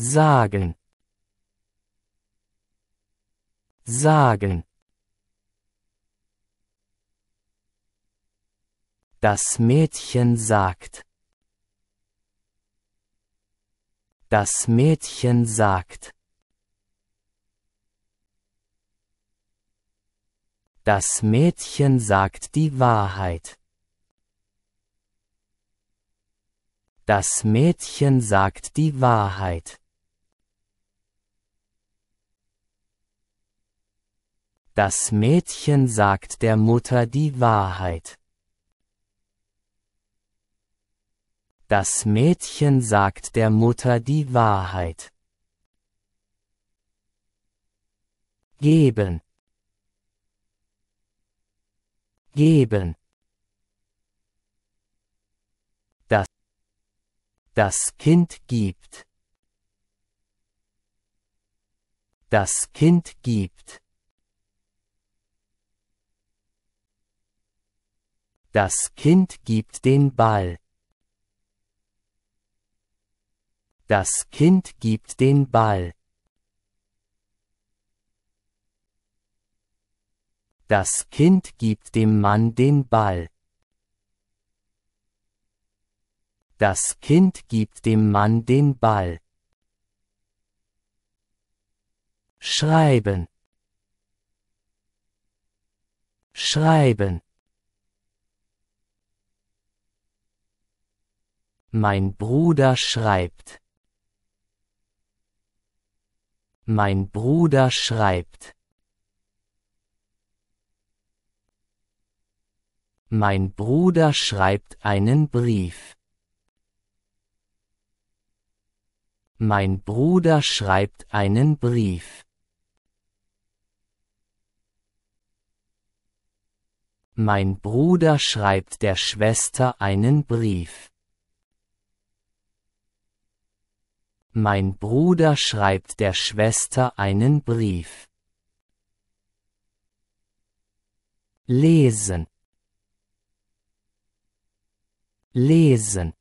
sagen sagen Das Mädchen sagt Das Mädchen sagt Das Mädchen sagt die Wahrheit. Das Mädchen sagt die Wahrheit. Das Mädchen sagt der Mutter die Wahrheit. Das Mädchen sagt der Mutter die Wahrheit. Geben. Geben. Das. Das Kind gibt. Das Kind gibt. Das Kind gibt den Ball. Das Kind gibt den Ball. Das Kind gibt dem Mann den Ball. Das Kind gibt dem Mann den Ball. Schreiben. Schreiben. Mein Bruder schreibt. Mein Bruder schreibt. Mein Bruder schreibt einen Brief. Mein Bruder schreibt einen Brief. Mein Bruder schreibt der Schwester einen Brief. Mein Bruder schreibt der Schwester einen Brief. Lesen. Lesen.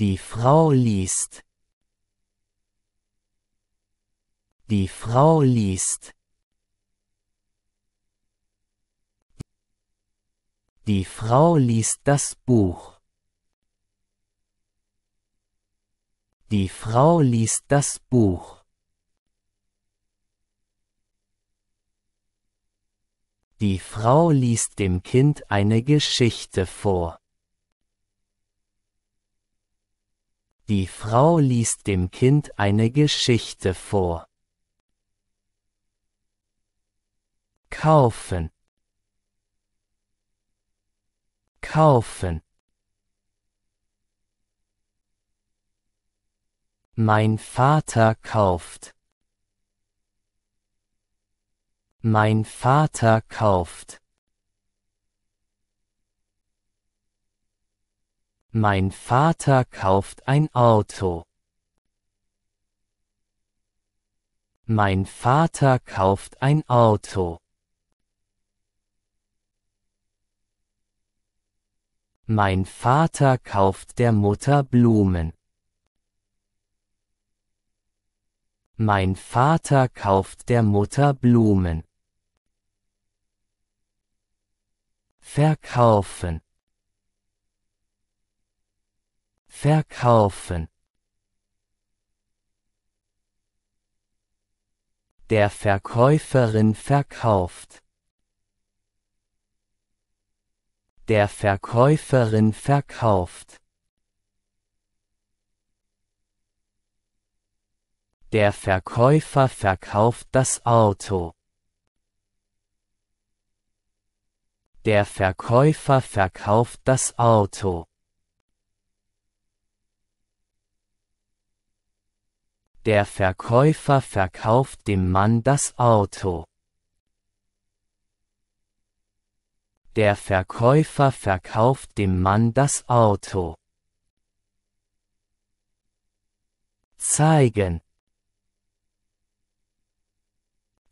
Die Frau liest. Die Frau liest. Die Frau liest das Buch. Die Frau liest das Buch. Die Frau liest dem Kind eine Geschichte vor. Die Frau liest dem Kind eine Geschichte vor. Kaufen. Kaufen. Mein Vater kauft. Mein Vater kauft. Mein Vater kauft ein Auto. Mein Vater kauft ein Auto. Mein Vater kauft der Mutter Blumen. Mein Vater kauft der Mutter Blumen. Verkaufen. Verkaufen. Der Verkäuferin verkauft. Der Verkäuferin verkauft. Der Verkäufer verkauft das Auto. Der Verkäufer verkauft das Auto. Der Verkäufer verkauft dem Mann das Auto. Der Verkäufer verkauft dem Mann das Auto. Zeigen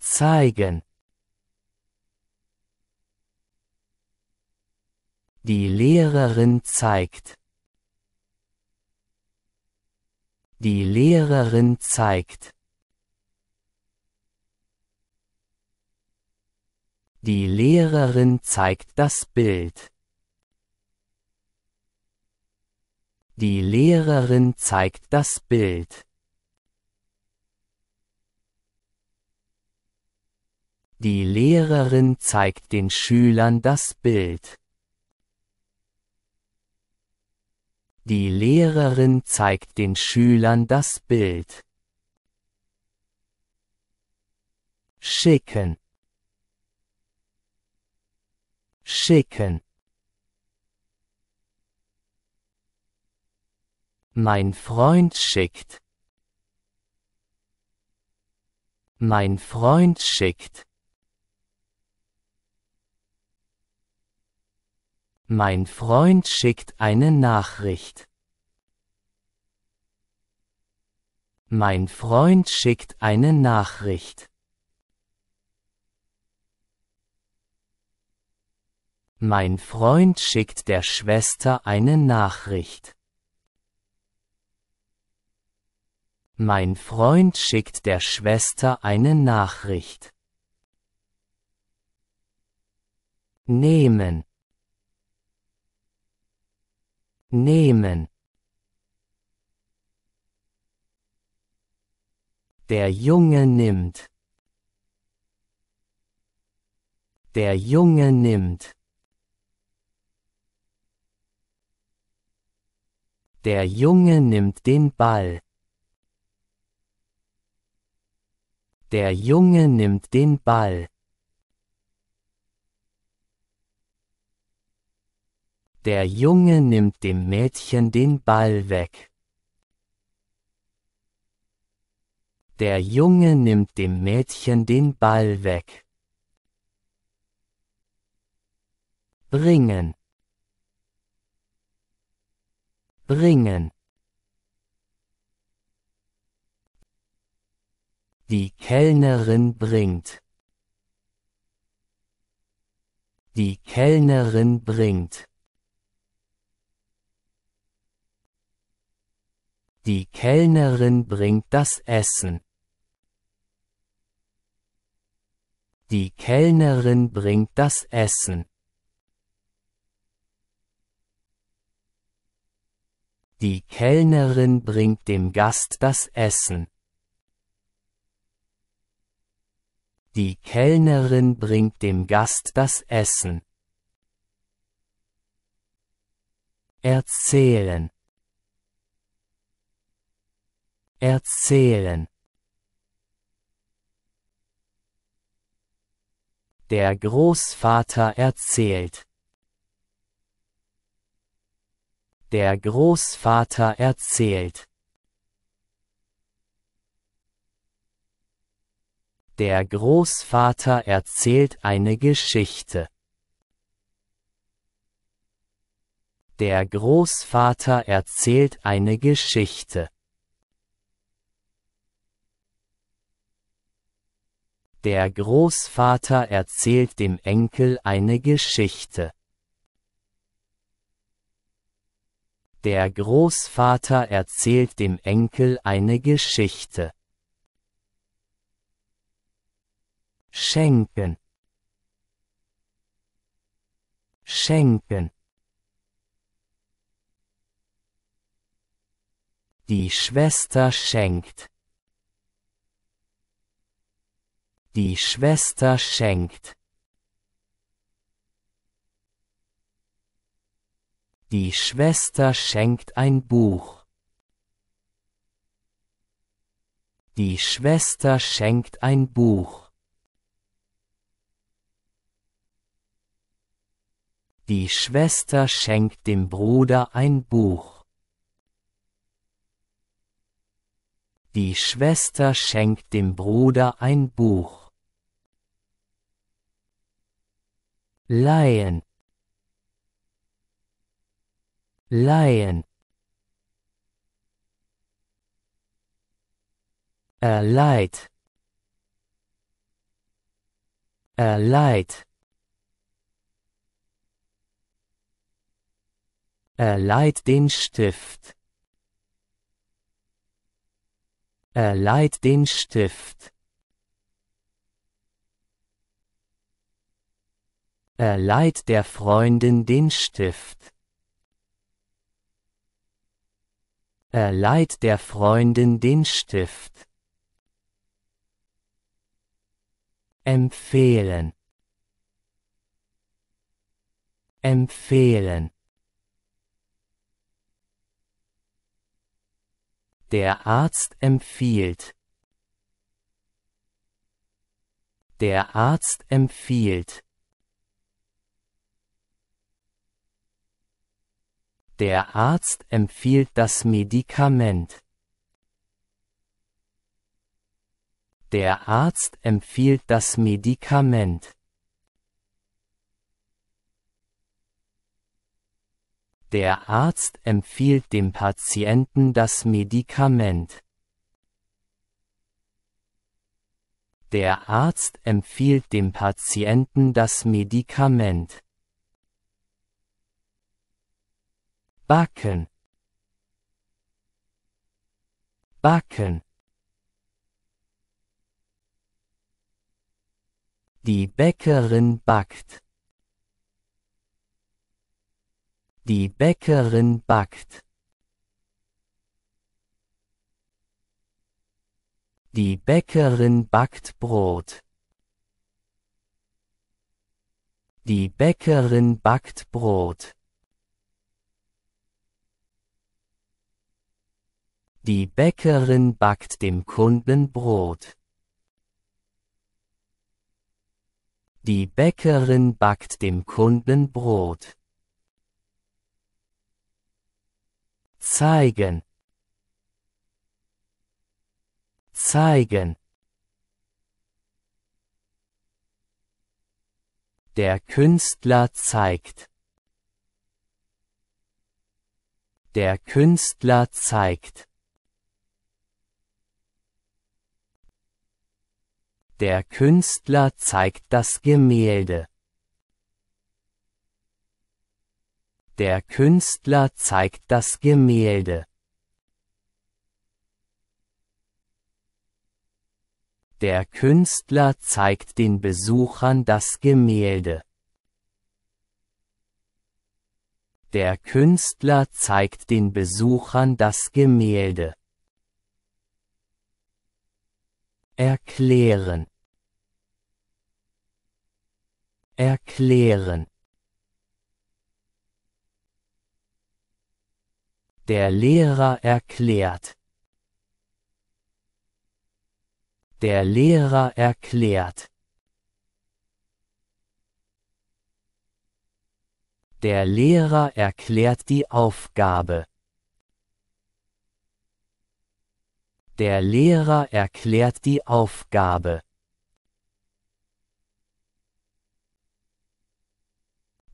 zeigen. Die Lehrerin zeigt. Die Lehrerin zeigt. Die Lehrerin zeigt das Bild. Die Lehrerin zeigt das Bild. Die Lehrerin zeigt den Schülern das Bild. Die Lehrerin zeigt den Schülern das Bild. Schicken. Schicken. Mein Freund schickt. Mein Freund schickt. Mein Freund schickt eine Nachricht. Mein Freund schickt eine Nachricht. Mein Freund schickt der Schwester eine Nachricht. Mein Freund schickt der Schwester eine Nachricht. Nehmen Nehmen. Der Junge nimmt. Der Junge nimmt. Der Junge nimmt den Ball. Der Junge nimmt den Ball. Der Junge nimmt dem Mädchen den Ball weg. Der Junge nimmt dem Mädchen den Ball weg. Bringen. Bringen. Die Kellnerin bringt. Die Kellnerin bringt. Die Kellnerin bringt das Essen. Die Kellnerin bringt das Essen. Die Kellnerin bringt dem Gast das Essen. Die Kellnerin bringt dem Gast das Essen. Erzählen erzählen. Der Großvater erzählt. Der Großvater erzählt. Der Großvater erzählt eine Geschichte. Der Großvater erzählt eine Geschichte. Der Großvater erzählt dem Enkel eine Geschichte. Der Großvater erzählt dem Enkel eine Geschichte. Schenken. Schenken. Die Schwester schenkt. Die Schwester schenkt. Die Schwester schenkt ein Buch. Die Schwester schenkt ein Buch. Die Schwester schenkt dem Bruder ein Buch. Die Schwester schenkt dem Bruder ein Buch. lion lion a light a light Er leiht den Stift. Er leiht den Stift. Er leiht der Freundin den Stift. Er leiht der Freundin den Stift. Empfehlen. Empfehlen. Der Arzt empfiehlt. Der Arzt empfiehlt. Der Arzt empfiehlt das Medikament. Der Arzt empfiehlt das Medikament. Der Arzt empfiehlt dem Patienten das Medikament. Der Arzt empfiehlt dem Patienten das Medikament. backen backen Die Bäckerin backt. Die Bäckerin backt. Die Bäckerin backt Brot. Die Bäckerin backt Brot. Die Bäckerin backt dem Kunden Brot. Die Bäckerin backt dem Kunden Brot. Zeigen. Zeigen. Der Künstler zeigt. Der Künstler zeigt. Der Künstler zeigt das Gemälde. Der Künstler zeigt das Gemälde. Der Künstler zeigt den Besuchern das Gemälde. Der Künstler zeigt den Besuchern das Gemälde. Erklären erklären. Der Lehrer erklärt. Der Lehrer erklärt. Der Lehrer erklärt die Aufgabe. Der Lehrer erklärt die Aufgabe.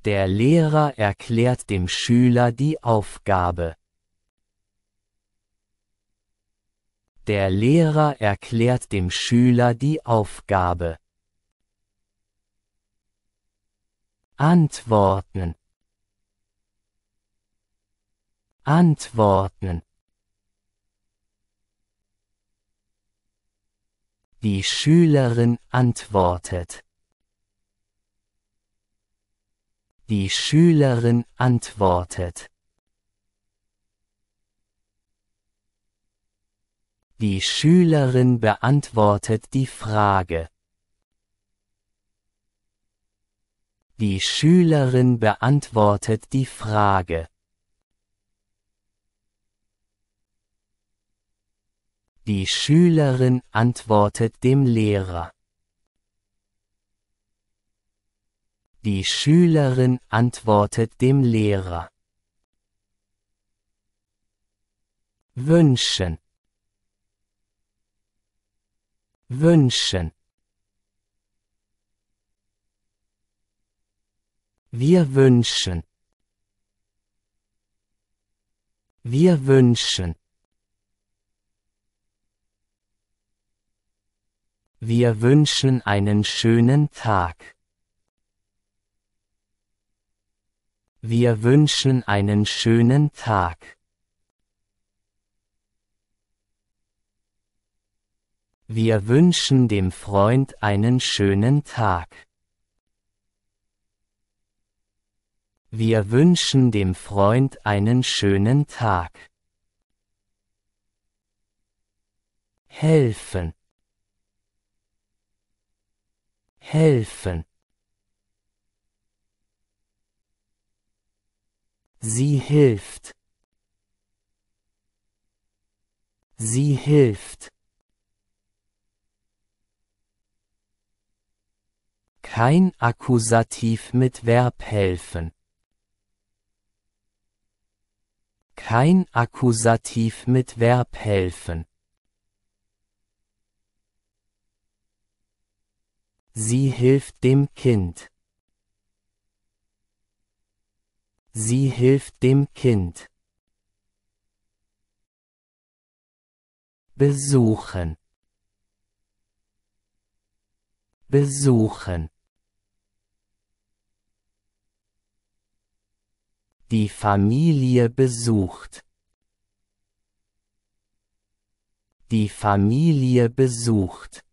Der Lehrer erklärt dem Schüler die Aufgabe. Der Lehrer erklärt dem Schüler die Aufgabe. Antworten. Antworten. Die Schülerin antwortet. Die Schülerin antwortet. Die Schülerin beantwortet die Frage. Die Schülerin beantwortet die Frage. Die Schülerin antwortet dem Lehrer. Die Schülerin antwortet dem Lehrer. Wünschen. Wünschen. Wir wünschen. Wir wünschen. Wir wünschen einen schönen Tag. Wir wünschen einen schönen Tag. Wir wünschen dem Freund einen schönen Tag. Wir wünschen dem Freund einen schönen Tag. Helfen. Helfen. Sie hilft. Sie hilft. Kein Akkusativ mit Verb helfen. Kein Akkusativ mit Verb helfen. Sie hilft dem Kind. Sie hilft dem Kind. Besuchen. Besuchen. Die Familie besucht. Die Familie besucht.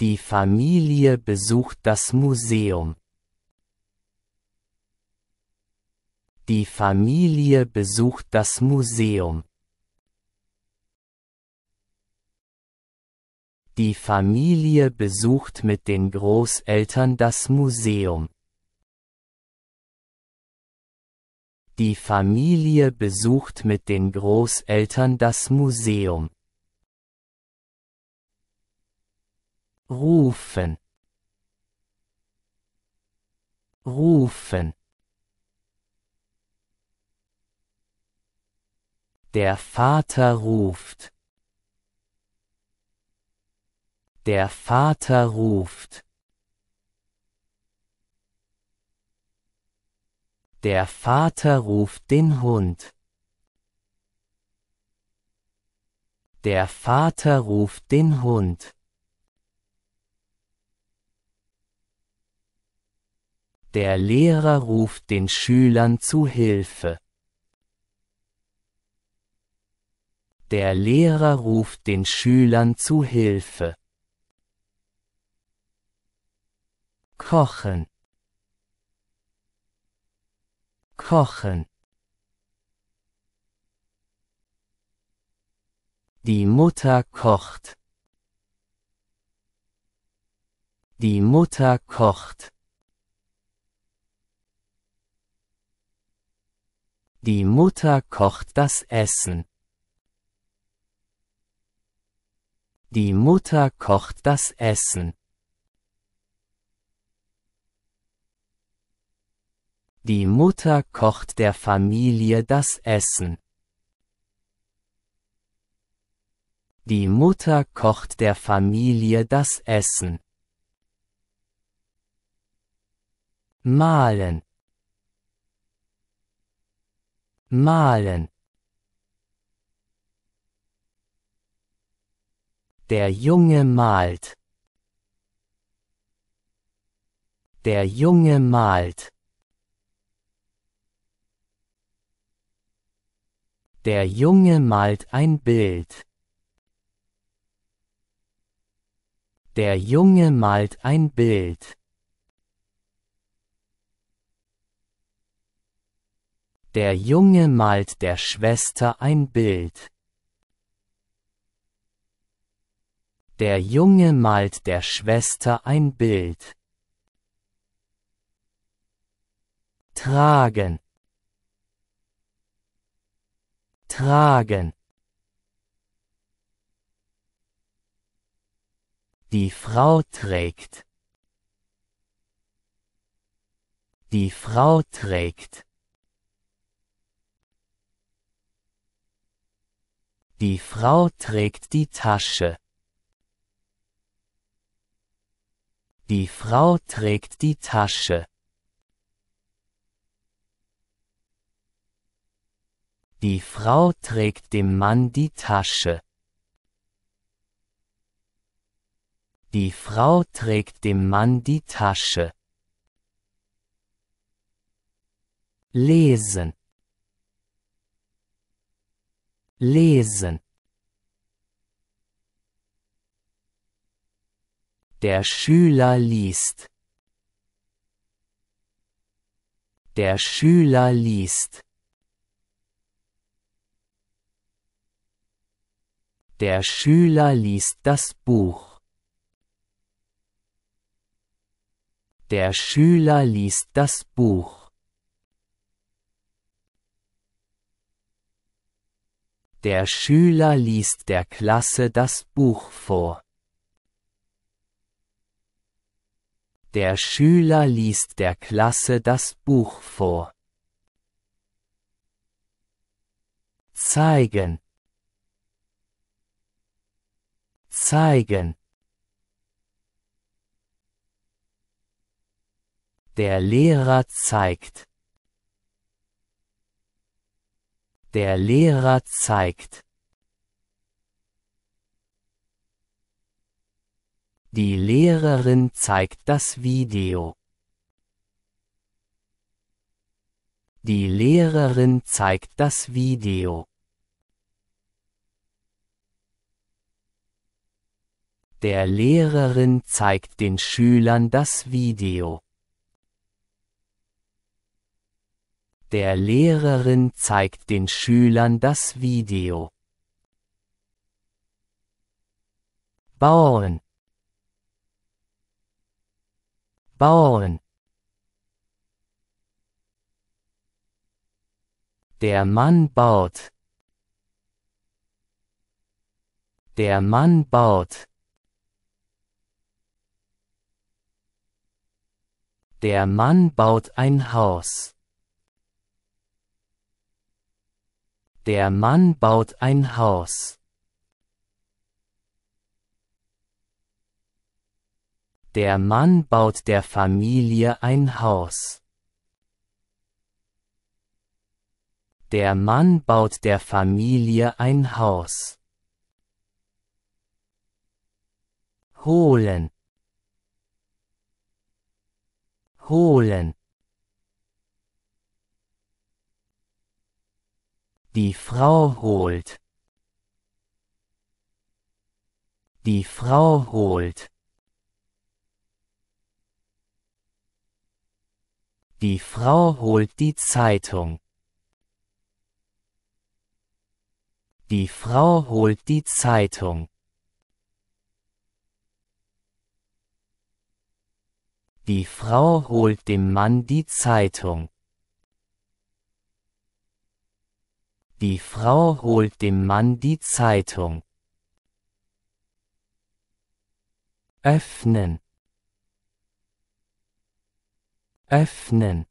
Die Familie besucht das Museum. Die Familie besucht das Museum. Die Familie besucht mit den Großeltern das Museum. Die Familie besucht mit den Großeltern das Museum. rufen rufen Der Vater ruft Der Vater ruft Der Vater ruft den Hund. Der Vater ruft den Hund. Der Lehrer ruft den Schülern zu Hilfe. Der Lehrer ruft den Schülern zu Hilfe. Kochen. Kochen. Die Mutter kocht. Die Mutter kocht. Die Mutter kocht das Essen. Die Mutter kocht das Essen. Die Mutter kocht der Familie das Essen. Die Mutter kocht der Familie das Essen. Malen malen. Der Junge malt. Der Junge malt. Der Junge malt ein Bild. Der Junge malt ein Bild. Der Junge malt der Schwester ein Bild. Der Junge malt der Schwester ein Bild. Tragen. Tragen. Die Frau trägt. Die Frau trägt. Die Frau trägt die Tasche. Die Frau trägt die Tasche. Die Frau trägt dem Mann die Tasche. Die Frau trägt dem Mann die Tasche. Lesen. Lesen. Der Schüler liest. Der Schüler liest. Der Schüler liest das Buch. Der Schüler liest das Buch. Der Schüler liest der Klasse das Buch vor. Der Schüler liest der Klasse das Buch vor. Zeigen. Zeigen. Der Lehrer zeigt. Der Lehrer zeigt. Die Lehrerin zeigt das Video. Die Lehrerin zeigt das Video. Der Lehrerin zeigt den Schülern das Video. Der Lehrerin zeigt den Schülern das Video. Bauen. Bauen. Der Mann baut. Der Mann baut. Der Mann baut ein Haus. Der Mann baut ein Haus. Der Mann baut der Familie ein Haus. Der Mann baut der Familie ein Haus. Holen. Holen. Die Frau holt. Die Frau holt. Die Frau holt die Zeitung. Die Frau holt die Zeitung. Die Frau holt dem Mann die Zeitung. Die Frau holt dem Mann die Zeitung. Öffnen. Öffnen.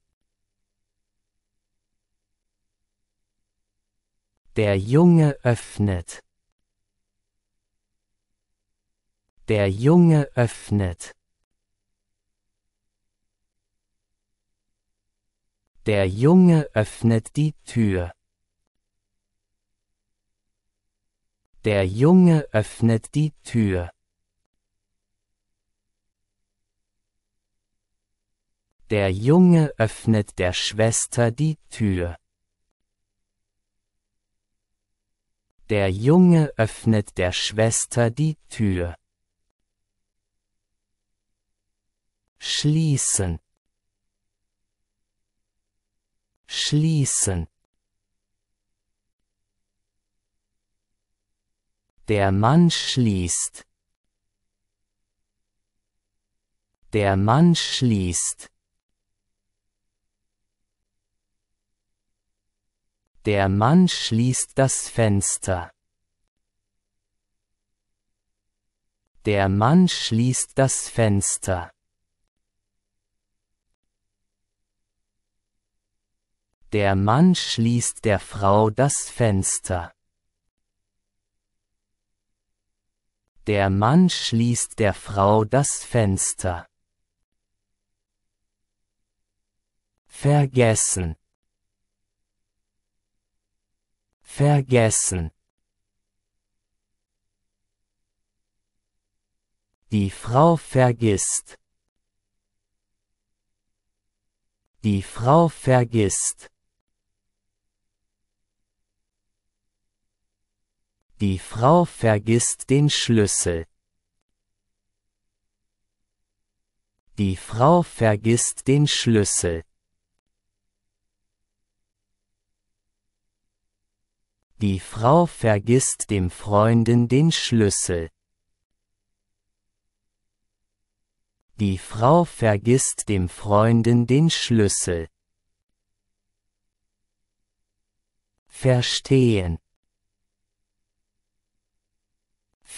Der Junge öffnet. Der Junge öffnet. Der Junge öffnet die Tür. Der Junge öffnet die Tür. Der Junge öffnet der Schwester die Tür. Der Junge öffnet der Schwester die Tür. Schließen. Schließen. Der Mann schließt. Der Mann schließt. Der Mann schließt das Fenster. Der Mann schließt das Fenster. Der Mann schließt der Frau das Fenster. Der Mann schließt der Frau das Fenster. Vergessen. Vergessen. Die Frau vergisst. Die Frau vergisst. Die Frau vergisst den Schlüssel. Die Frau vergisst den Schlüssel. Die Frau vergisst dem Freunden den Schlüssel. Die Frau vergisst dem Freundin den Schlüssel. Verstehen.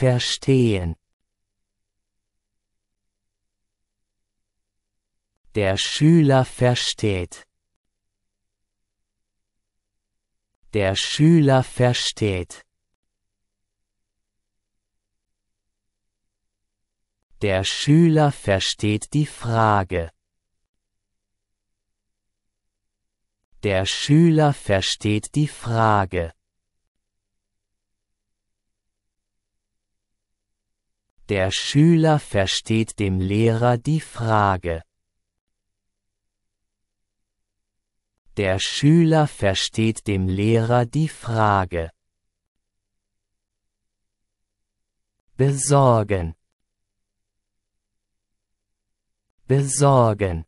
verstehen. Der Schüler versteht. Der Schüler versteht. Der Schüler versteht die Frage. Der Schüler versteht die Frage. Der Schüler versteht dem Lehrer die Frage. Der Schüler versteht dem Lehrer die Frage. Besorgen. Besorgen.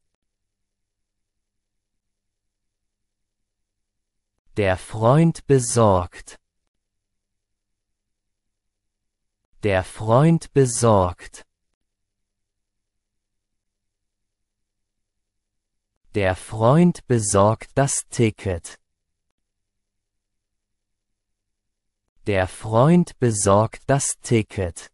Der Freund besorgt. Der Freund besorgt. Der Freund besorgt das Ticket. Der Freund besorgt das Ticket.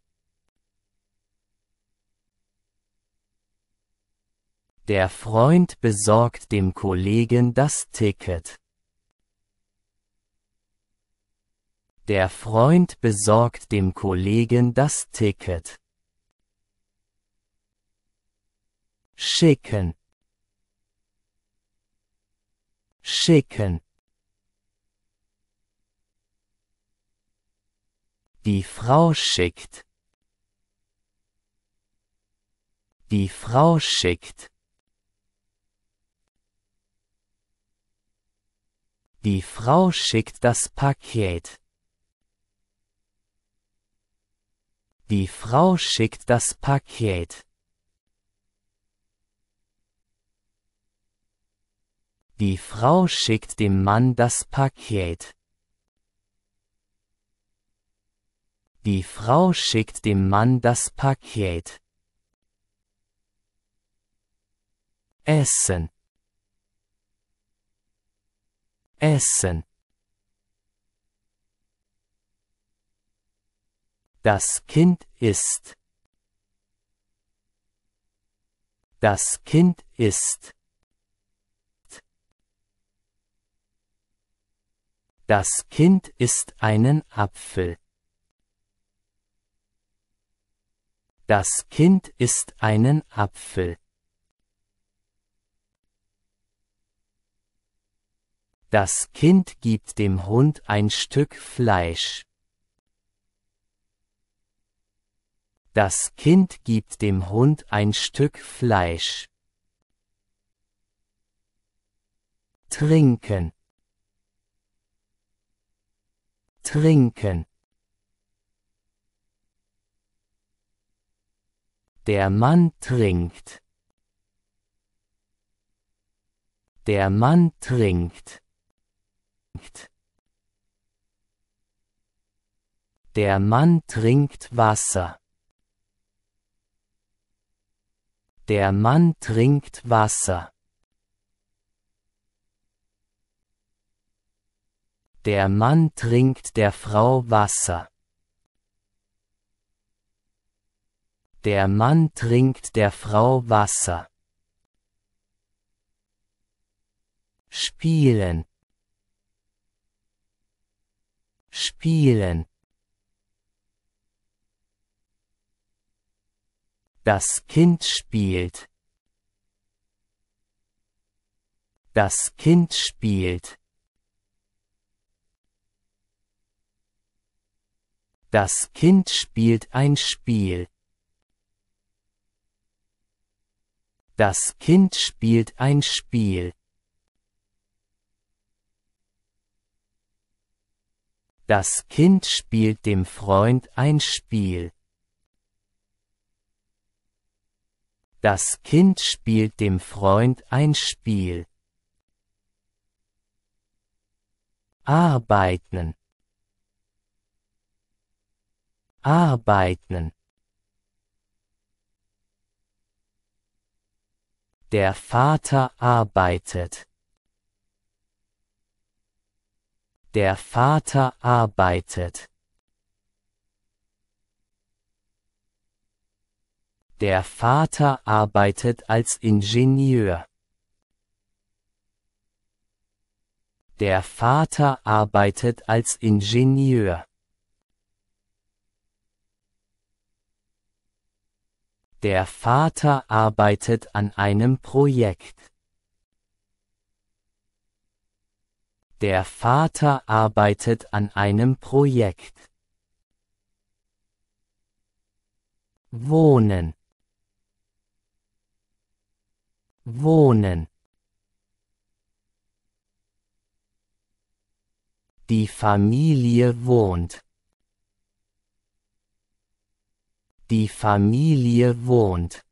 Der Freund besorgt dem Kollegen das Ticket. Der Freund besorgt dem Kollegen das Ticket. Schicken. Schicken. Die Frau schickt. Die Frau schickt. Die Frau schickt das Paket. Die Frau schickt das Paket. Die Frau schickt dem Mann das Paket. Die Frau schickt dem Mann das Paket. Essen. Essen. Das Kind ist. Das Kind ist. Das Kind isst einen Apfel. Das Kind isst einen Apfel. Das Kind gibt dem Hund ein Stück Fleisch. Das Kind gibt dem Hund ein Stück Fleisch. Trinken. Trinken. Der Mann trinkt. Der Mann trinkt. Der Mann trinkt Wasser. Der Mann trinkt Wasser. Der Mann trinkt der Frau Wasser. Der Mann trinkt der Frau Wasser. Spielen. Spielen. Das Kind spielt. Das Kind spielt. Das Kind spielt ein Spiel. Das Kind spielt ein Spiel. Das Kind spielt dem Freund ein Spiel. Das Kind spielt dem Freund ein Spiel. Arbeiten. Arbeiten. Der Vater arbeitet. Der Vater arbeitet. Der Vater arbeitet als Ingenieur. Der Vater arbeitet als Ingenieur. Der Vater arbeitet an einem Projekt. Der Vater arbeitet an einem Projekt. Wohnen wohnen. Die Familie wohnt. Die Familie wohnt.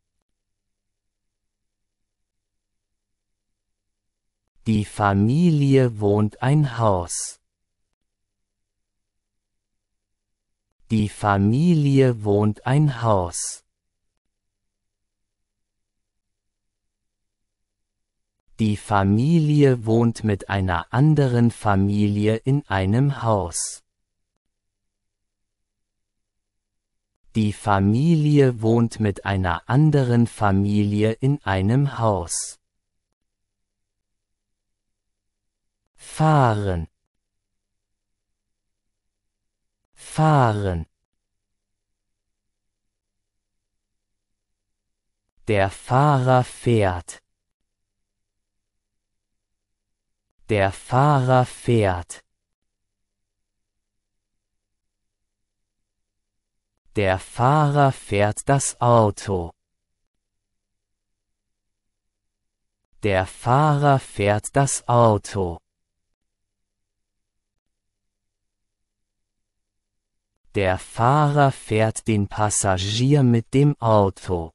Die Familie wohnt ein Haus. Die Familie wohnt ein Haus. Die Familie wohnt mit einer anderen Familie in einem Haus. Die Familie wohnt mit einer anderen Familie in einem Haus. Fahren. Fahren. Der Fahrer fährt. Der Fahrer fährt. Der Fahrer fährt das Auto. Der Fahrer fährt das Auto. Der Fahrer fährt den Passagier mit dem Auto.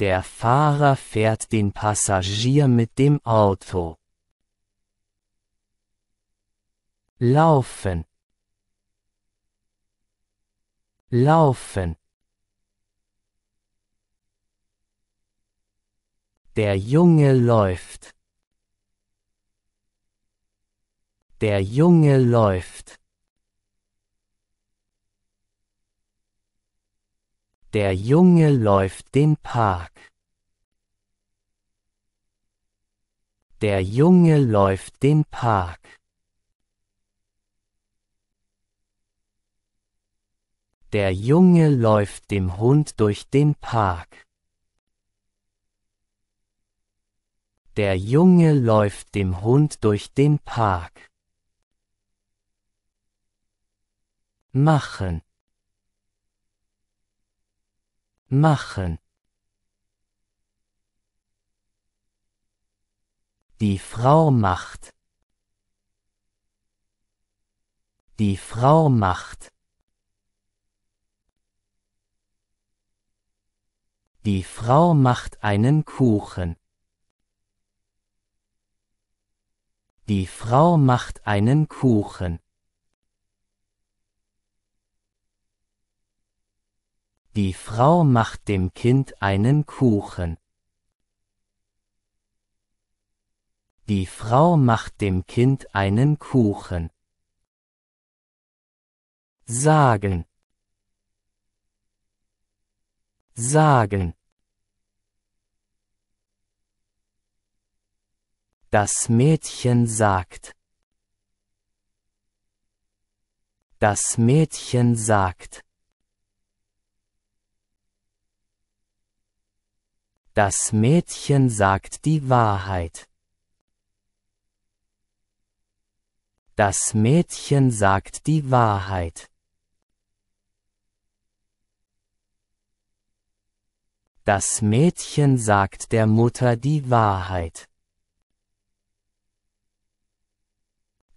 Der Fahrer fährt den Passagier mit dem Auto. Laufen. Laufen. Der Junge läuft. Der Junge läuft. Der Junge läuft den Park. Der Junge läuft den Park. Der Junge läuft dem Hund durch den Park. Der Junge läuft dem Hund durch den Park. Machen machen. Die Frau macht. Die Frau macht. Die Frau macht einen Kuchen. Die Frau macht einen Kuchen. Die Frau macht dem Kind einen Kuchen. Die Frau macht dem Kind einen Kuchen. Sagen. Sagen. Das Mädchen sagt. Das Mädchen sagt. Das Mädchen sagt die Wahrheit. Das Mädchen sagt die Wahrheit. Das Mädchen sagt der Mutter die Wahrheit.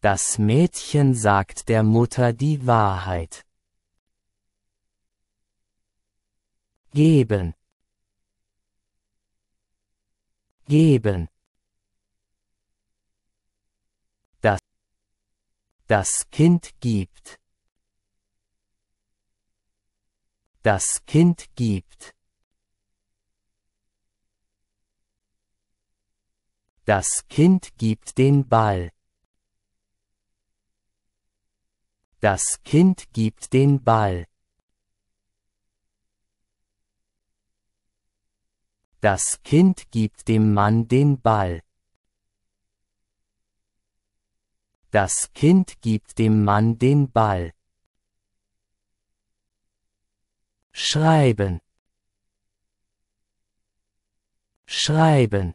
Das Mädchen sagt der Mutter die Wahrheit. Geben geben. Das, das Kind gibt. Das Kind gibt. Das Kind gibt den Ball. Das Kind gibt den Ball. Das Kind gibt dem Mann den Ball. Das Kind gibt dem Mann den Ball. Schreiben. Schreiben.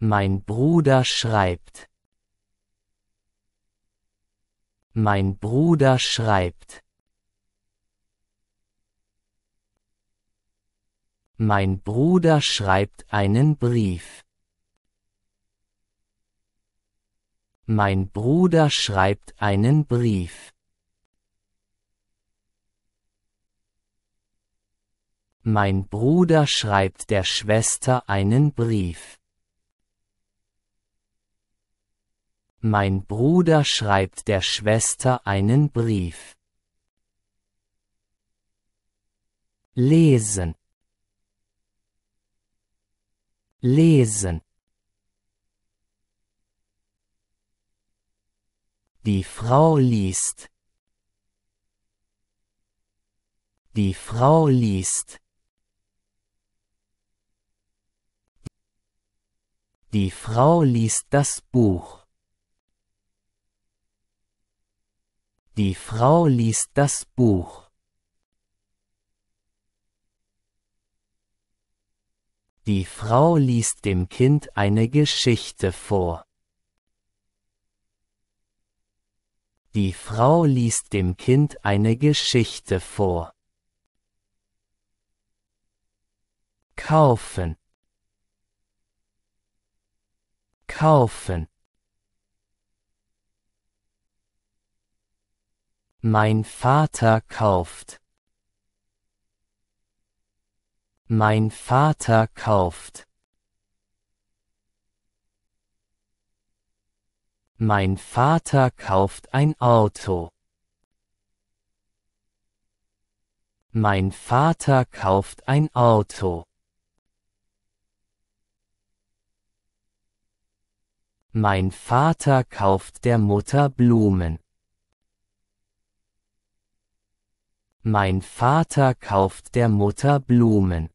Mein Bruder schreibt. Mein Bruder schreibt. Mein Bruder schreibt einen Brief. Mein Bruder schreibt einen Brief. Mein Bruder schreibt der Schwester einen Brief. Mein Bruder schreibt der Schwester einen Brief. Lesen. Lesen. Die Frau liest. Die Frau liest. Die Frau liest das Buch. Die Frau liest das Buch. Die Frau liest dem Kind eine Geschichte vor. Die Frau liest dem Kind eine Geschichte vor. Kaufen. Kaufen. Mein Vater kauft. Mein Vater kauft. Mein Vater kauft ein Auto. Mein Vater kauft ein Auto. Mein Vater kauft der Mutter Blumen. Mein Vater kauft der Mutter Blumen.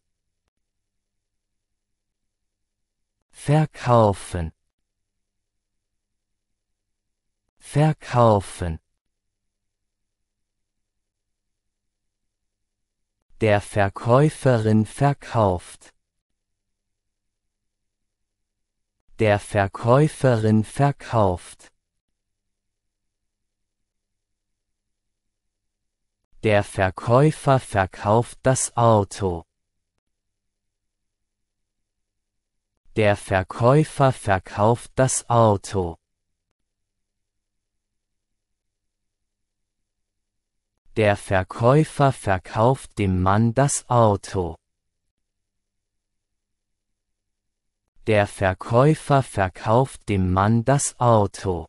verkaufen verkaufen der Verkäuferin verkauft der Verkäuferin verkauft Der Verkäufer verkauft das Auto. Der Verkäufer verkauft das Auto. Der Verkäufer verkauft dem Mann das Auto. Der Verkäufer verkauft dem Mann das Auto.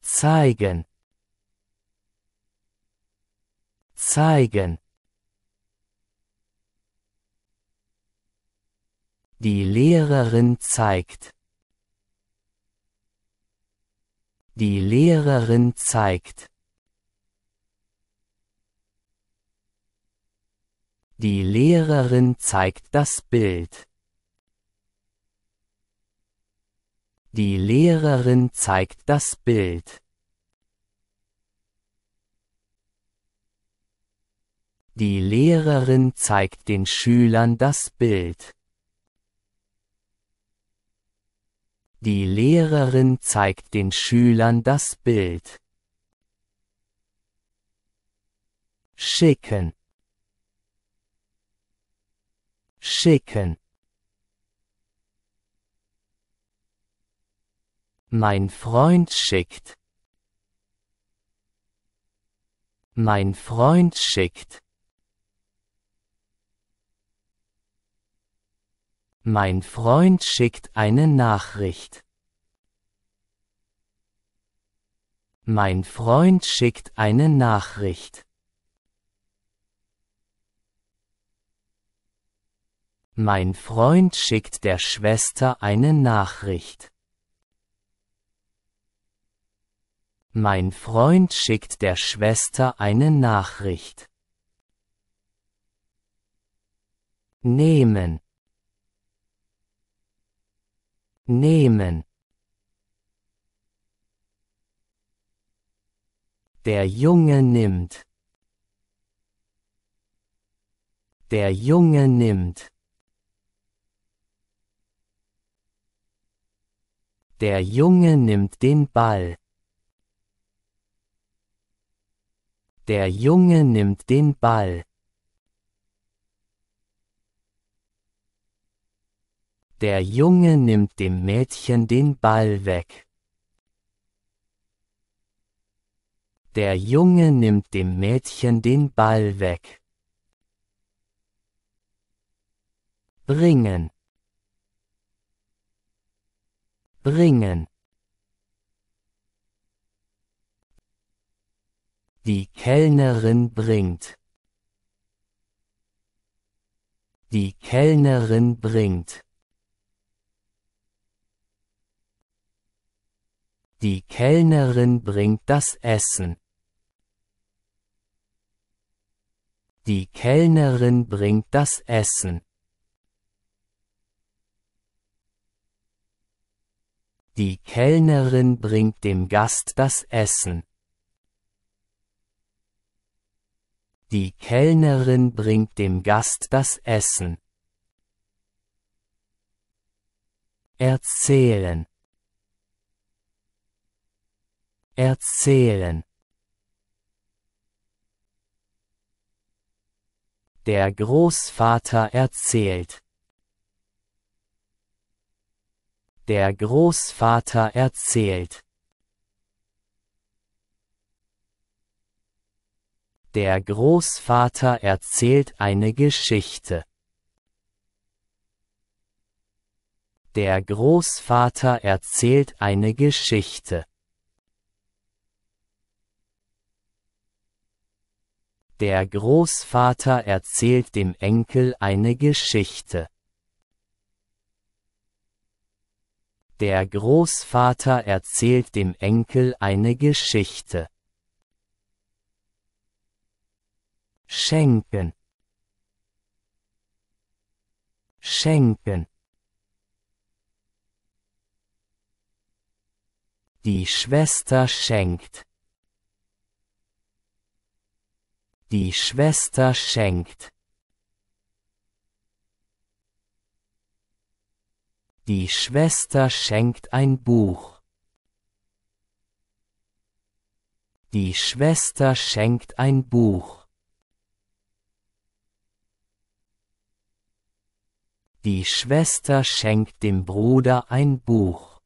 Zeigen. Zeigen. Die Lehrerin zeigt. Die Lehrerin zeigt. Die Lehrerin zeigt das Bild. Die Lehrerin zeigt das Bild. Die Lehrerin zeigt den Schülern das Bild. Die Lehrerin zeigt den Schülern das Bild. Schicken. Schicken. Mein Freund schickt. Mein Freund schickt. Mein Freund schickt eine Nachricht. Mein Freund schickt eine Nachricht. Mein Freund schickt der Schwester eine Nachricht. Mein Freund schickt der Schwester eine Nachricht. Nehmen Nehmen. Der Junge nimmt. Der Junge nimmt. Der Junge nimmt den Ball. Der Junge nimmt den Ball. Der Junge nimmt dem Mädchen den Ball weg. Der Junge nimmt dem Mädchen den Ball weg. Bringen. Bringen. Die Kellnerin bringt. Die Kellnerin bringt. Die Kellnerin bringt das Essen. Die Kellnerin bringt das Essen. Die Kellnerin bringt dem Gast das Essen. Die Kellnerin bringt dem Gast das Essen. Erzählen erzählen. Der Großvater erzählt. Der Großvater erzählt. Der Großvater erzählt eine Geschichte. Der Großvater erzählt eine Geschichte. Der Großvater erzählt dem Enkel eine Geschichte. Der Großvater erzählt dem Enkel eine Geschichte. Schenken. Schenken. Die Schwester schenkt. Die Schwester schenkt. Die Schwester schenkt ein Buch. Die Schwester schenkt ein Buch. Die Schwester schenkt dem Bruder ein Buch.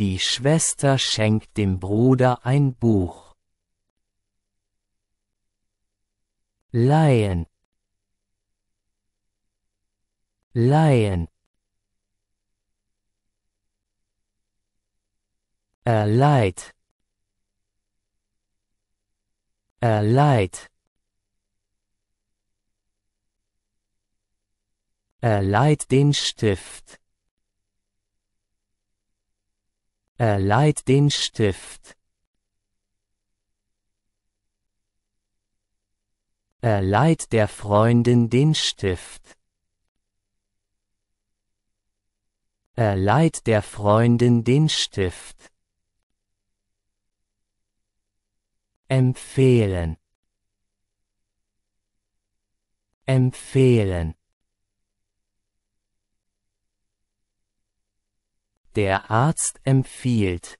Die Schwester schenkt dem Bruder ein Buch. lion lion a light a light Er leiht den Stift. Er leiht den Stift. Er leiht der Freundin den Stift. Er leiht der Freundin den Stift. Empfehlen. Empfehlen. Der Arzt empfiehlt.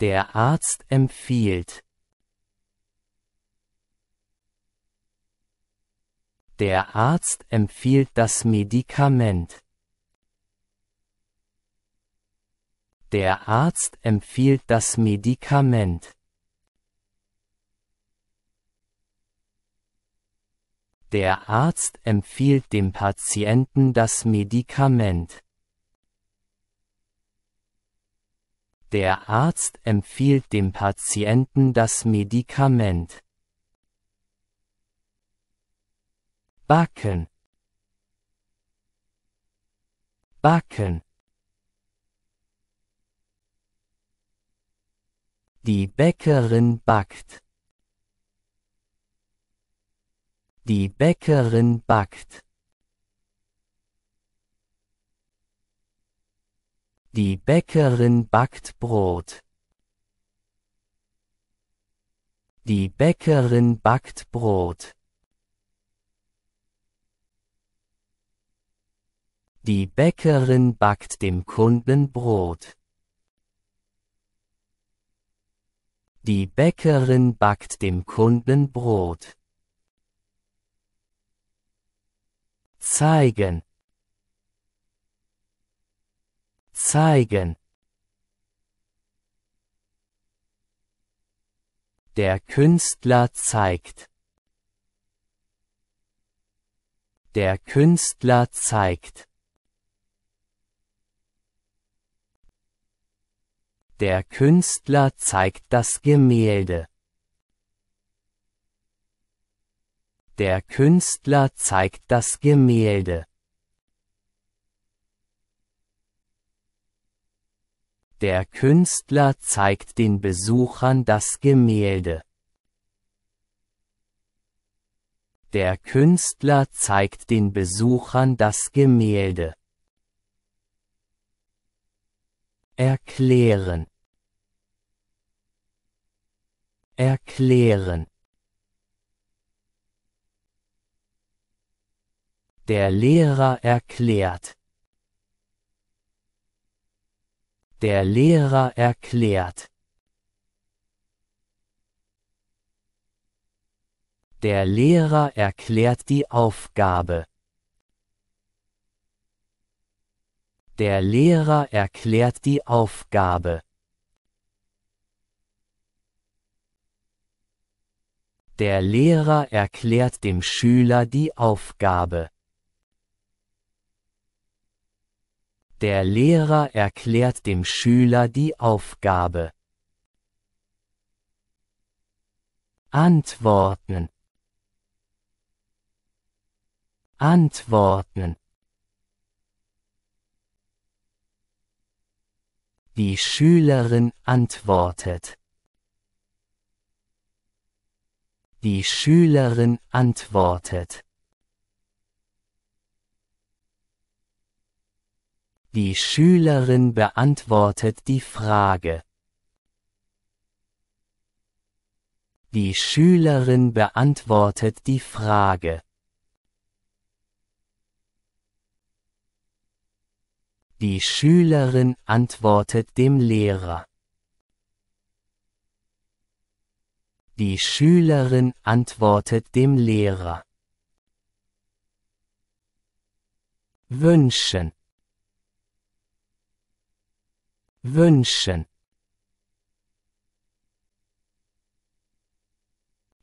Der Arzt empfiehlt. Der Arzt empfiehlt das Medikament. Der Arzt empfiehlt das Medikament. Der Arzt empfiehlt dem Patienten das Medikament. Der Arzt empfiehlt dem Patienten das Medikament. backen backen Die Bäckerin backt. Die Bäckerin backt. Die Bäckerin backt Brot. Die Bäckerin backt Brot. Die Bäckerin backt dem Kunden Brot. Die Bäckerin backt dem Kunden Brot. Zeigen. Zeigen. Der Künstler zeigt. Der Künstler zeigt. Der Künstler zeigt das Gemälde. Der Künstler zeigt das Gemälde. Der Künstler zeigt den Besuchern das Gemälde. Der Künstler zeigt den Besuchern das Gemälde. Erklären erklären. Der Lehrer erklärt. Der Lehrer erklärt. Der Lehrer erklärt die Aufgabe. Der Lehrer erklärt die Aufgabe. Der Lehrer erklärt dem Schüler die Aufgabe. Der Lehrer erklärt dem Schüler die Aufgabe. Antworten. Antworten. Die Schülerin antwortet. Die Schülerin antwortet. Die Schülerin beantwortet die Frage. Die Schülerin beantwortet die Frage. Die Schülerin antwortet dem Lehrer. Die Schülerin antwortet dem Lehrer. Wünschen. Wünschen.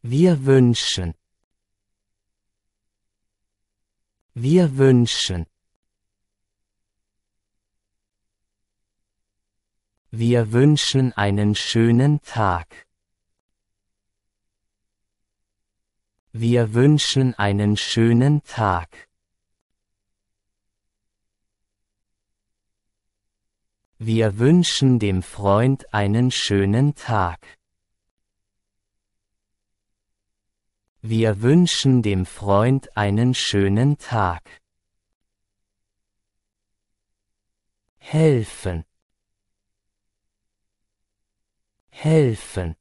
Wir wünschen. Wir wünschen. Wir wünschen einen schönen Tag. Wir wünschen einen schönen Tag. Wir wünschen dem Freund einen schönen Tag. Wir wünschen dem Freund einen schönen Tag. Helfen. Helfen.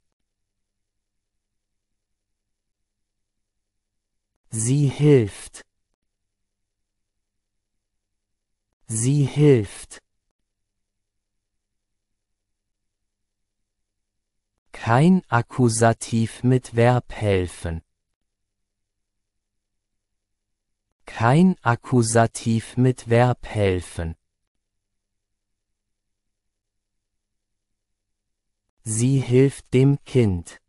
Sie hilft. Sie hilft. Kein Akkusativ mit Verb helfen. Kein Akkusativ mit Verb helfen. Sie hilft dem Kind.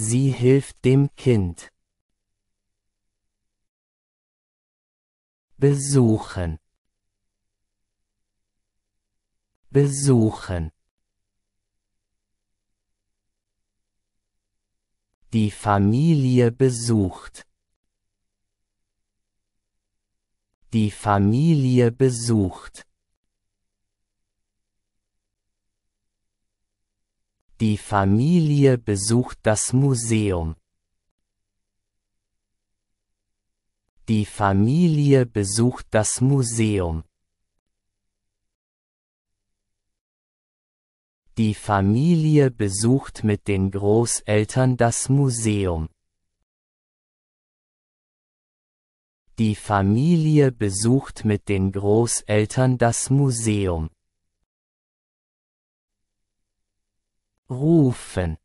Sie hilft dem Kind. Besuchen. Besuchen. Die Familie besucht. Die Familie besucht. Die Familie besucht das Museum. Die Familie besucht das Museum. Die Familie besucht mit den Großeltern das Museum. Die Familie besucht mit den Großeltern das Museum. rufen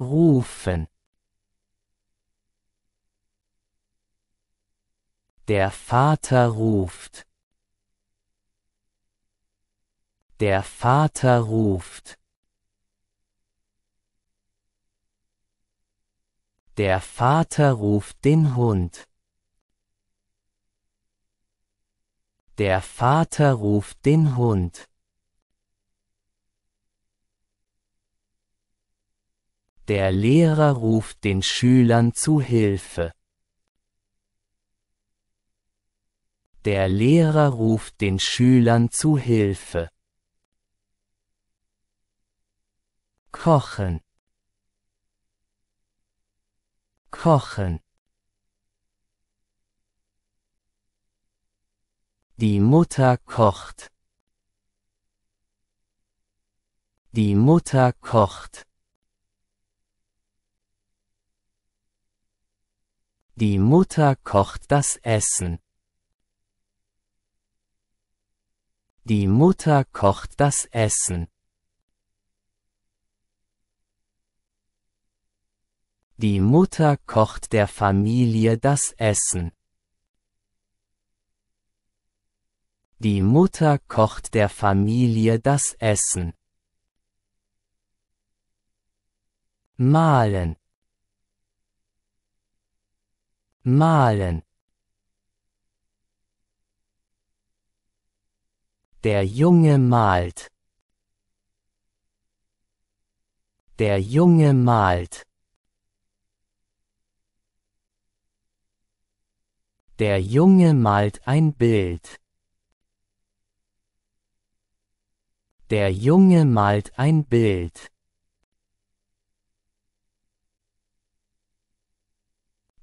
rufen Der Vater ruft Der Vater ruft Der Vater ruft den Hund. Der Vater ruft den Hund. Der Lehrer ruft den Schülern zu Hilfe. Der Lehrer ruft den Schülern zu Hilfe. Kochen. Kochen. Die Mutter kocht. Die Mutter kocht. Die Mutter kocht das Essen. Die Mutter kocht das Essen. Die Mutter kocht der Familie das Essen. Die Mutter kocht der Familie das Essen. Malen malen. Der Junge malt. Der Junge malt. Der Junge malt ein Bild. Der Junge malt ein Bild.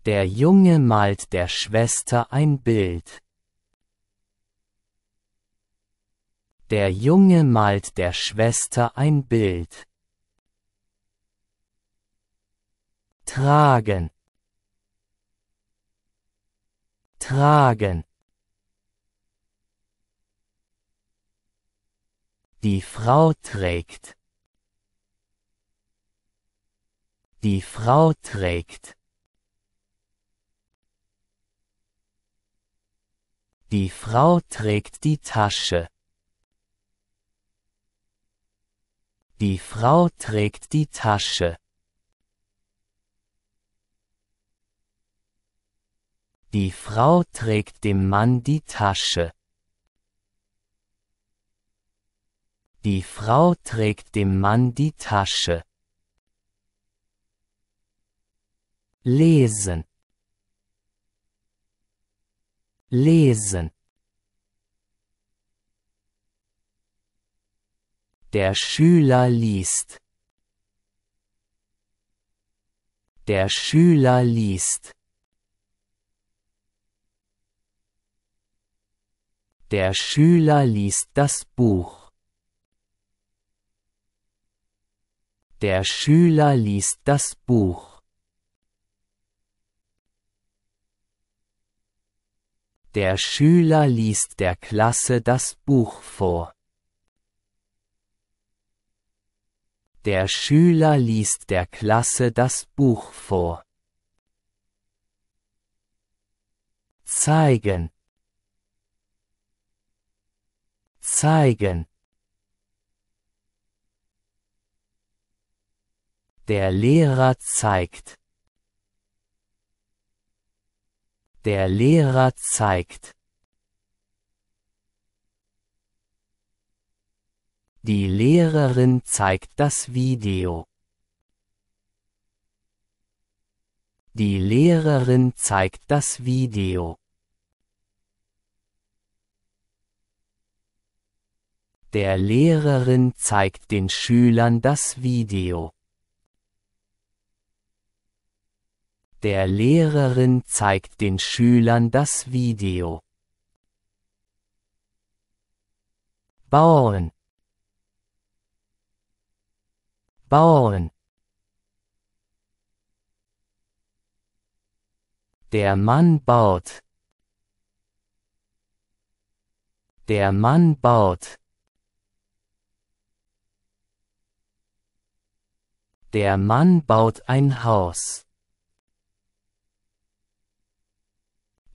Der Junge malt der Schwester ein Bild. Der Junge malt der Schwester ein Bild. Tragen. Tragen. Die Frau trägt. Die Frau trägt. Die Frau trägt die Tasche. Die Frau trägt die Tasche. Die Frau trägt dem Mann die Tasche. Die Frau trägt dem Mann die Tasche. Lesen. Lesen. Der Schüler liest. Der Schüler liest. Der Schüler liest das Buch. Der Schüler liest das Buch. Der Schüler liest der Klasse das Buch vor. Der Schüler liest der Klasse das Buch vor. Zeigen. Zeigen. Der Lehrer zeigt. Der Lehrer zeigt. Die Lehrerin zeigt das Video. Die Lehrerin zeigt das Video. Der Lehrerin zeigt den Schülern das Video. Der Lehrerin zeigt den Schülern das Video. Bauen. Bauen. Der Mann baut. Der Mann baut. Der Mann baut ein Haus.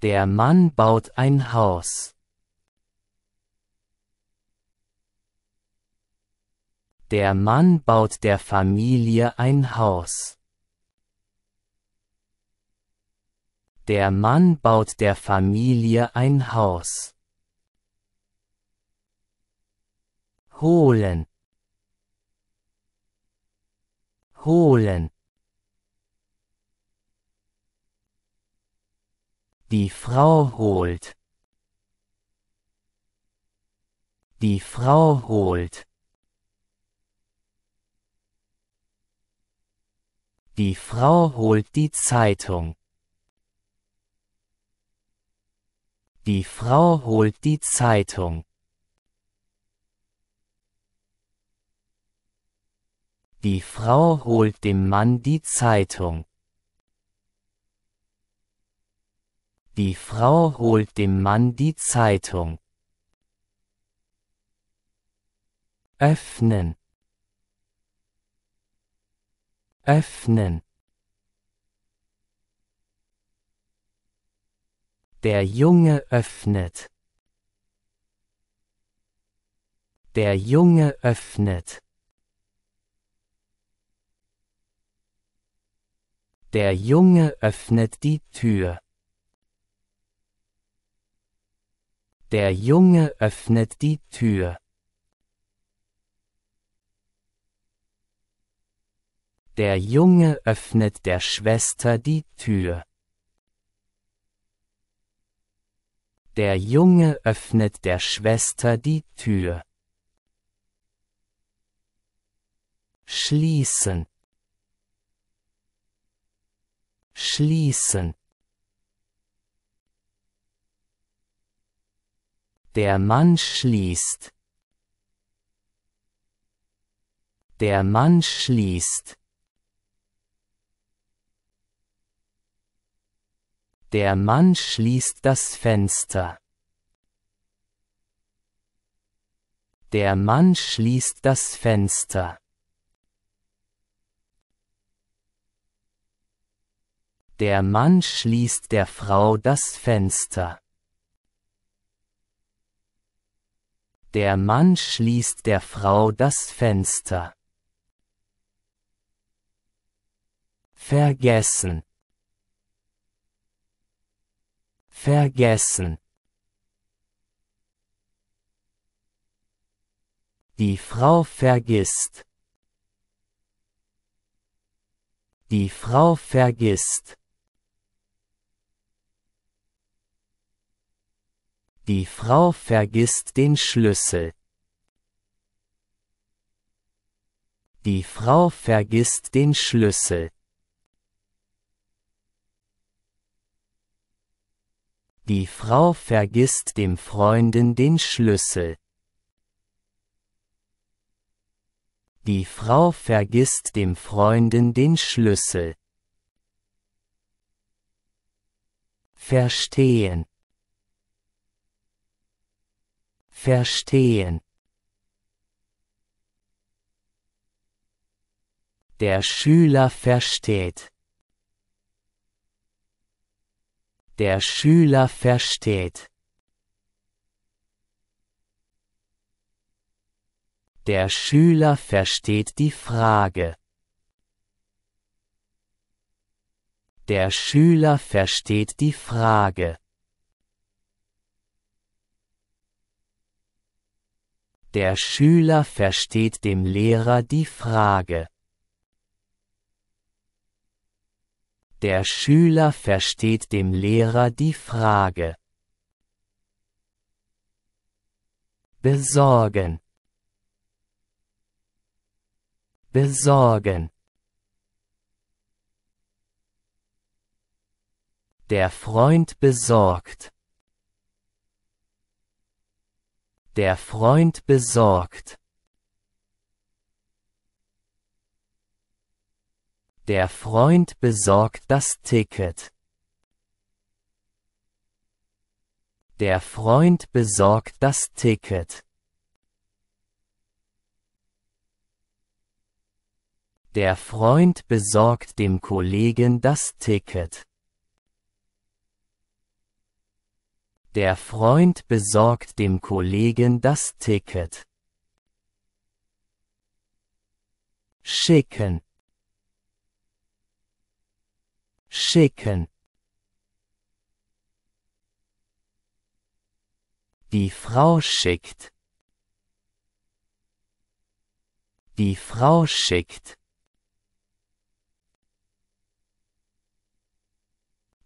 Der Mann baut ein Haus. Der Mann baut der Familie ein Haus. Der Mann baut der Familie ein Haus. Holen. Holen. Die Frau holt. Die Frau holt. Die Frau holt die Zeitung. Die Frau holt die Zeitung. Die Frau holt dem Mann die Zeitung. Die Frau holt dem Mann die Zeitung. Öffnen. Öffnen. Der Junge öffnet. Der Junge öffnet. Der Junge öffnet die Tür. Der Junge öffnet die Tür. Der Junge öffnet der Schwester die Tür. Der Junge öffnet der Schwester die Tür. Schließen. Schließen. Der Mann schließt. Der Mann schließt. Der Mann schließt das Fenster. Der Mann schließt das Fenster. Der Mann schließt der Frau das Fenster. Der Mann schließt der Frau das Fenster. Vergessen. Vergessen. Die Frau vergisst. Die Frau vergisst. Die Frau vergisst den Schlüssel. Die Frau vergisst den Schlüssel. Die Frau vergisst dem Freunden den Schlüssel. Die Frau vergisst dem Freundin den Schlüssel. Verstehen. verstehen. Der Schüler versteht. Der Schüler versteht. Der Schüler versteht die Frage. Der Schüler versteht die Frage. Der Schüler versteht dem Lehrer die Frage. Der Schüler versteht dem Lehrer die Frage. Besorgen. Besorgen. Der Freund besorgt. Der Freund besorgt. Der Freund besorgt das Ticket. Der Freund besorgt das Ticket. Der Freund besorgt dem Kollegen das Ticket. Der Freund besorgt dem Kollegen das Ticket. Schicken. Schicken. Die Frau schickt. Die Frau schickt.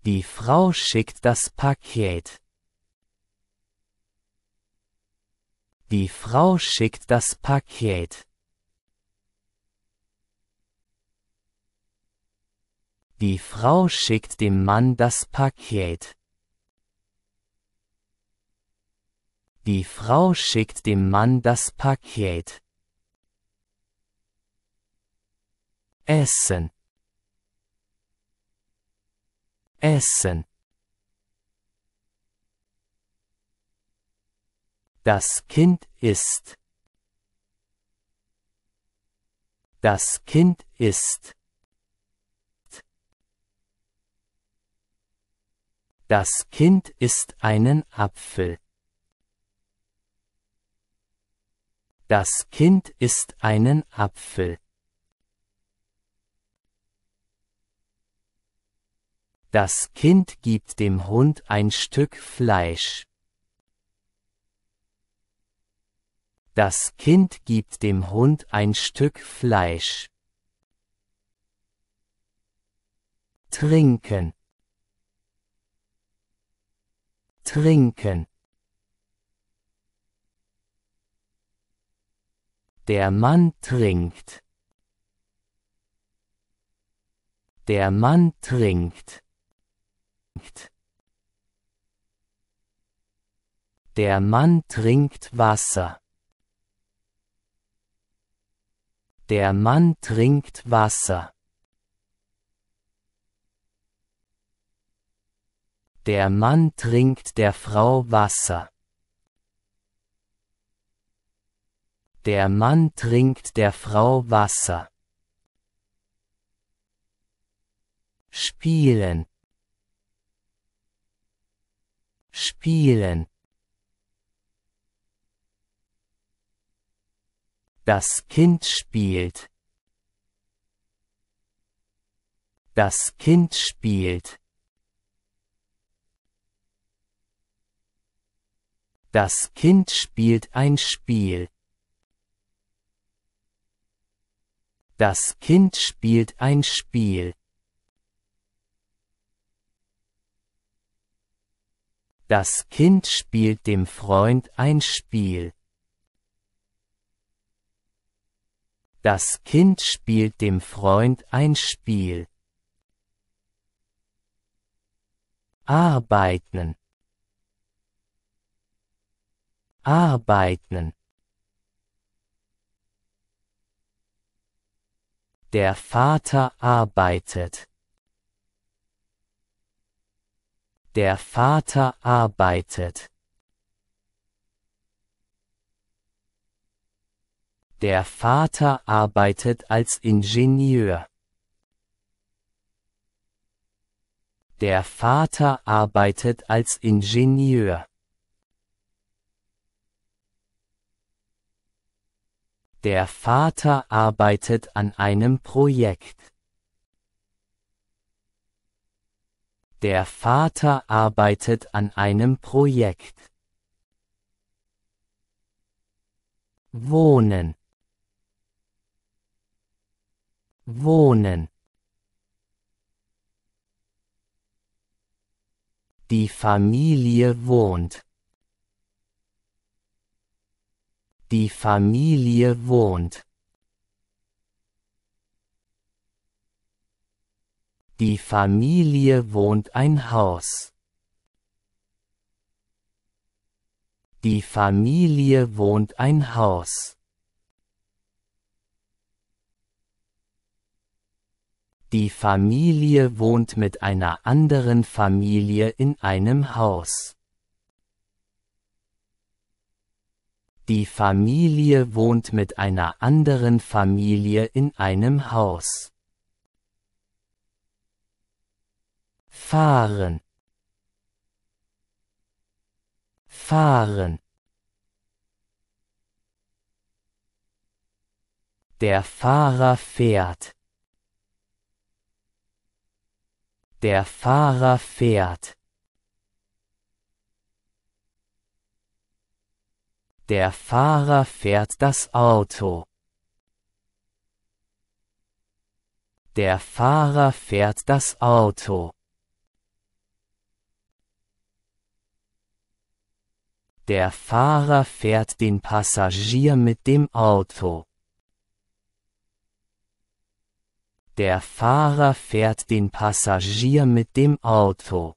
Die Frau schickt das Paket. Die Frau schickt das Paket. Die Frau schickt dem Mann das Paket. Die Frau schickt dem Mann das Paket. Essen. Essen. Das Kind ist. Das Kind ist. Das Kind isst einen Apfel. Das Kind isst einen Apfel. Das Kind gibt dem Hund ein Stück Fleisch. Das Kind gibt dem Hund ein Stück Fleisch. Trinken. Trinken. Der Mann trinkt. Der Mann trinkt. Der Mann trinkt Wasser. Der Mann trinkt Wasser. Der Mann trinkt der Frau Wasser. Der Mann trinkt der Frau Wasser. Spielen. Spielen. Das Kind spielt. Das Kind spielt. Das Kind spielt ein Spiel. Das Kind spielt ein Spiel. Das Kind spielt dem Freund ein Spiel. Das Kind spielt dem Freund ein Spiel. Arbeiten. Arbeiten. Der Vater arbeitet. Der Vater arbeitet. Der Vater arbeitet als Ingenieur. Der Vater arbeitet als Ingenieur. Der Vater arbeitet an einem Projekt. Der Vater arbeitet an einem Projekt. Wohnen wohnen. Die Familie wohnt. Die Familie wohnt. Die Familie wohnt ein Haus. Die Familie wohnt ein Haus. Die Familie wohnt mit einer anderen Familie in einem Haus. Die Familie wohnt mit einer anderen Familie in einem Haus. Fahren. Fahren. Der Fahrer fährt. Der Fahrer fährt. Der Fahrer fährt das Auto. Der Fahrer fährt das Auto. Der Fahrer fährt den Passagier mit dem Auto. Der Fahrer fährt den Passagier mit dem Auto.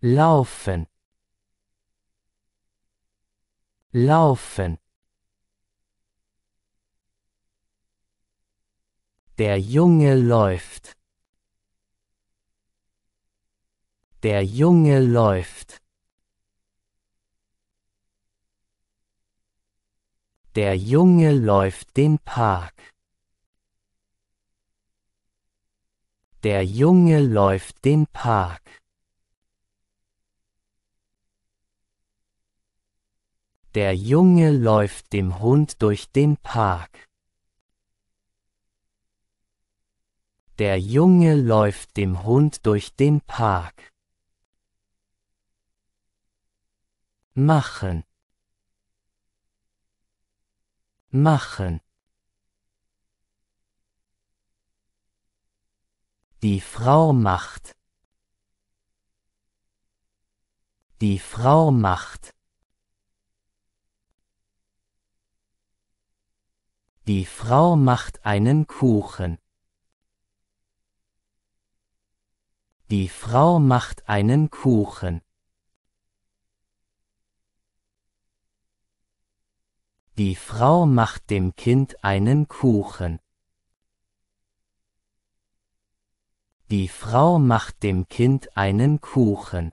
Laufen. Laufen. Der Junge läuft. Der Junge läuft. Der Junge läuft den Park. Der Junge läuft den Park. Der Junge läuft dem Hund durch den Park. Der Junge läuft dem Hund durch den Park. Machen machen. Die Frau macht. Die Frau macht. Die Frau macht einen Kuchen. Die Frau macht einen Kuchen. Die Frau macht dem Kind einen Kuchen. Die Frau macht dem Kind einen Kuchen.